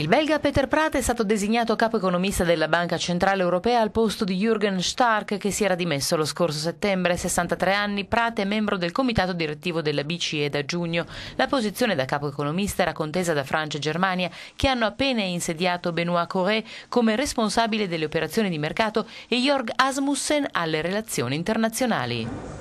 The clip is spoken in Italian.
Il belga Peter Prat è stato designato capo economista della Banca Centrale Europea al posto di Jürgen Stark che si era dimesso lo scorso settembre. 63 anni, Prat è membro del comitato direttivo della BCE da giugno. La posizione da capo economista era contesa da Francia e Germania che hanno appena insediato Benoît Coré come responsabile delle operazioni di mercato e Jörg Asmussen alle relazioni internazionali.